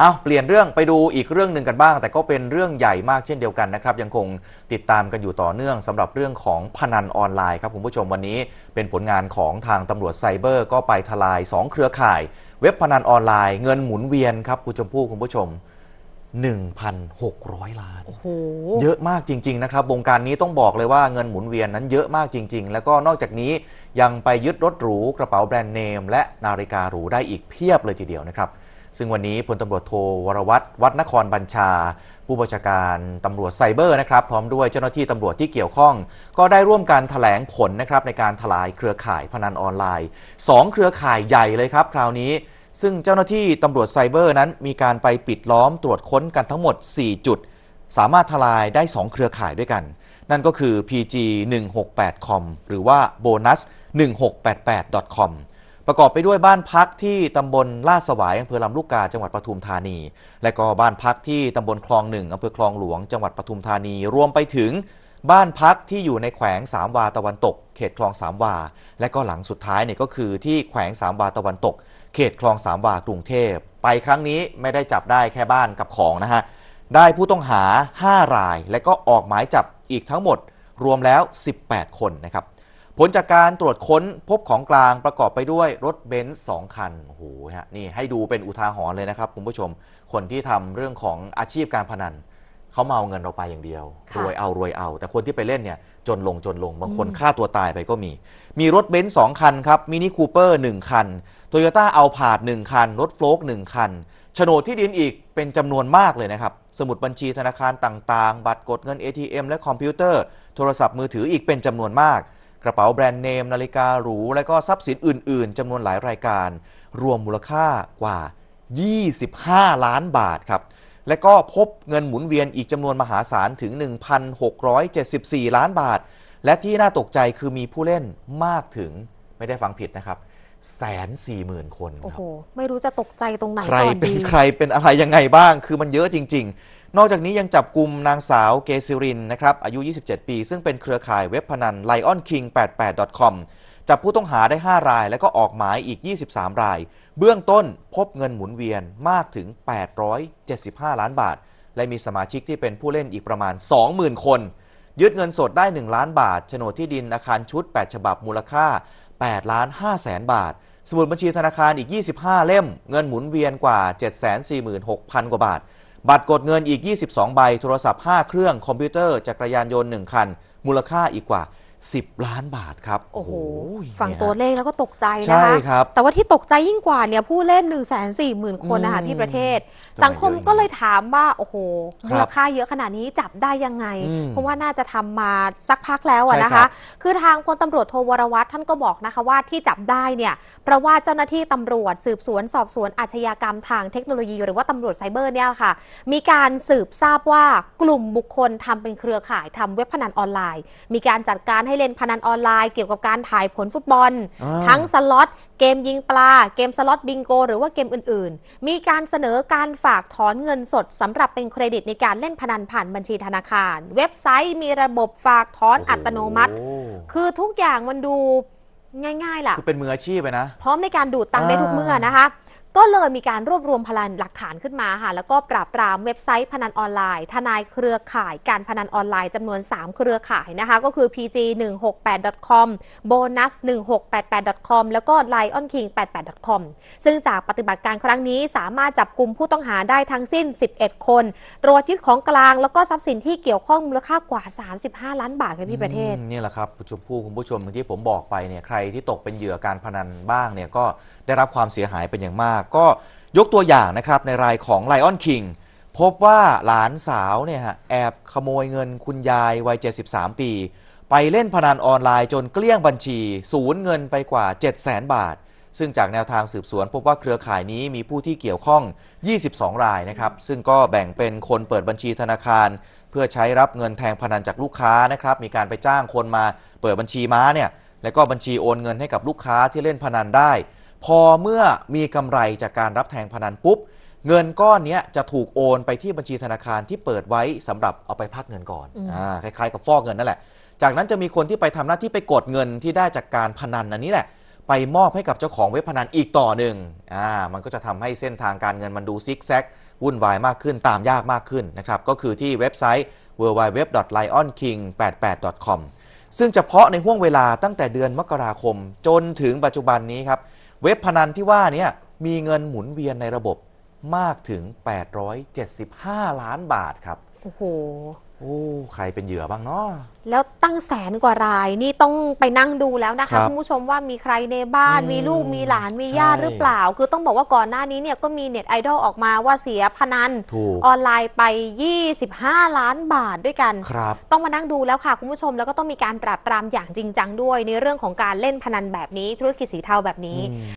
เอาเปลี่ยนเรื่องไปดูอีกเรื่องหนึ่งกันบ้าง แต่ก็เป็นเรื่องใหญ่มากเช่นเดียวกันนะครับ ยังคงติดตามกันอยู่ต่อเนื่องสำหรับเรื่องของพนันออนไลน์ครับ คุณผู้ชมวันนี้เป็นผลงานของทางตำรวจไซเบอร์ก็ไปทลาย 2 เครือข่าย เว็บพนันออนไลน์ เงินหมุนเวียนครับ คุณชมพู่คุณผู้ชม 1,600 ล้าน เยอะมากจริง ๆนะครับ วงการนี้ต้องบอกเลยว่าเงินหมุนเวียนนั้นเยอะมากจริง ๆ แล้วก็นอกจากนี้ยังไปยึดรถหรูกระเป๋าแบรนด์เนม และนาฬิกาหรูได้อีกเพียบเลยทีเดียวนะครับซึ่งวันนี้พลตำรวจโทวรวัตรวัดนครบัญชา ผู้บัญชาการตำรวจไซเบอร์นะครับพร้อมด้วยเจ้าหน้าที่ตำรวจที่เกี่ยวข้อง ก็ได้ร่วมกันถแถลงผลนะครับในการถลายเครือข่ายพนันออนไลน์ 2 เครือข่ายใหญ่เลย ครับคราวนี้ ซึ่งเจ้าหน้าที่ตำรวจไซเบอร์นั้นมีการไปปิดล้อมตรวจค้นกันทั้งหมด 4 จุด สามารถทลายได้ 2 เครือข่ายด้วยกัน นั่นก็คือ PG 168 com หรือว่า bonus 1688 com ประกอบไปด้วยบ้านพักที่ตำบลลาดสวายอำเภอลำลูกกาจังหวัดปทุมธานี และก็บ้านพักที่ตำบลคลองหนึ่งอำเภอคลองหลวงจังหวัดปทุมธานี รวมไปถึงบ้านพักที่อยู่ในแขวงสามวาตะวันตกเขตคลองสามวา และก็หลังสุดท้ายเนี่ยก็คือ ที่แขวงสามวาตะวันตกเขตคลองสามวากรุงเทพ ไปครั้งนี้ไม่ได้จับได้แค่บ้านกับของนะฮะได้ผู้ต้องหา 5 รายและก็ออกหมายจับอีกทั้งหมด รวมแล้ว 18 คนนะครับผลจากการตรวจค้นพบของกลางประกอบไปด้วยรถเบนซ์สองคันโอ้โหฮะ นี่ให้ดูเป็นอุทาหรณ์เลยนะครับคุณผู้ชม คนที่ทำเรื่องของอาชีพการพนัน เขาเมาเงินเราไปอย่างเดียว รวยเอารวยเอา แต่คนที่ไปเล่นเนี่ยจนลงจนลง บางคนฆ่าตัวตายไปก็มี มีรถเบนซ์สองคันครับ มินิคูเปอร์หนึ่งคันโตโยต้าเอาผาดหนึ่งคัน รถโฟล์กหนึ่งคันโฉนดที่ดินอีกเป็นจำนวนมากเลยนะครับ สมุดบัญชีธนาคารต่าง ๆ บัตรกดเงิน ATM และคอมพิวเตอร์ โทรศัพท์มือถืออีกเป็นจำนวนมากกระเป๋าแบรนด์เนมนาฬิกาหรู และก็ทรัพย์สินอื่นๆ จำนวนหลายรายการ รวมมูลค่ากว่า 25 ล้านบาทครับ และก็พบเงินหมุนเวียนอีกจำนวนมหาศาลถึง 1,674 ล้านบาท และที่น่าตกใจคือมีผู้เล่นมากถึงไม่ได้ฟังผิดนะครับแสนสี่หมื่นคนโอ้โห ไม่รู้จะตกใจตรงไหนใครเป็นใครเป็นอะไรยังไงบ้าง คือมันเยอะจริง ๆ นอกจากนี้ยังจับกลุ่มนางสาวเกซิรินนะครับ อายุ 27 ปี ซึ่งเป็นเครือข่ายเว็บพนัน lionking88.com จับผู้ต้องหาได้ 5 ราย และก็ออกหมายอีก 23 ราย เบื้องต้นพบเงินหมุนเวียนมากถึง 875 ล้านบาท และมีสมาชิกที่เป็นผู้เล่นอีกประมาณ 20,000 คน ยึดเงินสดได้ 1 ล้านบาท โฉนดที่ดินอาคารชุด 8 ฉบับมูลค่า8 ล้าน 5 แสนบาท สมุดบัญชีธนาคารอีก 25 เล่ม เงินหมุนเวียนกว่า 746,000 กว่าบาท บัตรกดเงินอีก 22 ใบ โทรศัพท์ 5 เครื่อง คอมพิวเตอร์ จักรยานยนต์ 1 คัน มูลค่าอีกกว่า10ล้านบาทครับ โอ้โหฟังตัวเลขแล้วก็ตกใจนะคะใช่ครับแต่ว่าที่ตกใจยิ่งกว่าเนี่ยผู้เล่น 1 4 0 0 0 0คนนะคะที่ประเทศ สังคมก็เลยถามว่าโอ้โหมูลค่าเยอะขนาดนี้จับได้ยังไง เพราะว่าน่าจะทำมาสักพักแล้วนะคะ คือทางพลตำรวจโทวรวัตรท่านก็บอกนะคะ ว่าที่จับได้เนี่ย เพราะว่าเจ้าหน้าที่ตำรวจสืบสวนสอบสวนอาชญากรรมทางเทคโนโลยีหรือว่าตำรวจไซเบอร์เนี่ยค่ะ มีการสืบทราบว่ากลุ่มบุคคลทำเป็นเครือข่ายทำเว็บพนันออนไลน์ มีการจัดการให้เล่นพนันออนไลน์เกี่ยวกับการถ่ายผลฟุตบอล ทั้งสล็อตเกมยิงปลา เกมสล็อตบิงโก หรือว่าเกมอื่น ๆ มีการเสนอการฝากถอนเงินสดสำหรับเป็นเครดิตในการเล่นพนันผ่านบัญชีธนาคาร เว็บไซต์มีระบบฝากถอนอัตโนมัติ คือทุกอย่างมันดูง่าย ๆ ล่ะ คือเป็นมืออาชีพนะ พร้อมในการดูดตังค์ได้ทุกเมื่อนะคะก็เลยมีการรวบรวมพลันหลักฐานขึ้นมาค่ะแล้วก็ปราบปรามเว็บไซต์พนันออนไลน์ ทนายเครือข่ายการพนันออนไลน์จำนวน 3 เครือข่ายนะคะก็คือ pg 1 6 8 com bonus 1 6 8 8 com แล้วก็ lion king 8 8 com ซึ่งจากปฏิบัติการครั้งนี้ สามารถจับกลุ่มผู้ต้องหาได้ทั้งสิ้น 11 คน ตรวจยึดของกลางแล้วก็ทรัพย์สินที่เกี่ยวข้องมูลค่ากว่า 35ล้านบาทค่ะพี่ประเทศนี่แหละครับชมพู่คุณผู้ชมที่ผมบอกไปเนี่ยใครที่ตกเป็นเหยื่อการพนันบ้างเนี่ยก็ได้รับความเสียหายเป็นอย่างมากก็ยกตัวอย่างนะครับในรายของ Lion King พบว่าหลานสาวเนี่ยฮะแอบขโมยเงินคุณยายวัย 73 ปี ไปเล่นพนันออนไลน์จนเกลี้ยงบัญชีสูญเงินไปกว่า 700,000 บาท ซึ่งจากแนวทางสืบสวนพบว่าเครือข่ายนี้มีผู้ที่เกี่ยวข้อง 22 รายนะครับซึ่งก็แบ่งเป็นคนเปิดบัญชีธนาคาร เพื่อใช้รับเงินแทงพนันจากลูกค้านะครับมีการไปจ้างคนมาเปิดบัญชีม้าเนี่ยแล้วก็บัญชีโอนเงินให้กับลูกค้าที่เล่นพนันได้พอเมื่อมีกำไรจากการรับแทงพนันปุ๊บ เงินก้อนนี้จะถูกโอนไปที่บัญชีธนาคารที่เปิดไว้สำหรับเอาไปพักเงินก่อนอคล้ายๆกับฟอกเงินนั่นแหละ จากนั้นจะมีคนที่ไปทำหน้าที่ไปกดเงินที่ได้จากการพนันอันนี้แหละ ไปมอบให้กับเจ้าของเว็บพนันอีกต่อหนึ่งอ่า มันก็จะทำให้เส้นทางการเงิน มันดูซิกแซกวุ่นวายมากขึ้นตามยากมากขึ้นนะครับ ก็คือที่เว็บไซต์ www.lionking88.com ซึ่งเฉพาะในห่วงเวลาตั้งแต่เดือนมกราคม จนถึงปัจจุบันนี้ครับเว็บพนันที่ว่านี้มีเงินหมุนเวียนในระบบมากถึง 875 ล้านบาทครับ โอ้โหโอ้ใครเป็นเหยื่อบ้างเนาะแล้วตั้งแสนกว่ารายนี่ต้องไปนั่งดูแล้วนะคะคุณผู้ชมว่ามีใครในบ้านมีลูกมีหลานมีญาติหรือเปล่า คือต้องบอกว่าก่อนหน้านี้เนี่ยก็มีเน็ตไอดอลออกมาว่าเสียพนัน ออนไลน์ไป 25 ล้านบาทด้วยกัน ต้องมานั่งดูแล้วค่ะคุณผู้ชมแล้วก็ต้องมีการปราบปรามอย่างจริงจังด้วย ในเรื่องของการเล่นพนันแบบนี้ ธุรกิจสีเทาแบบนี้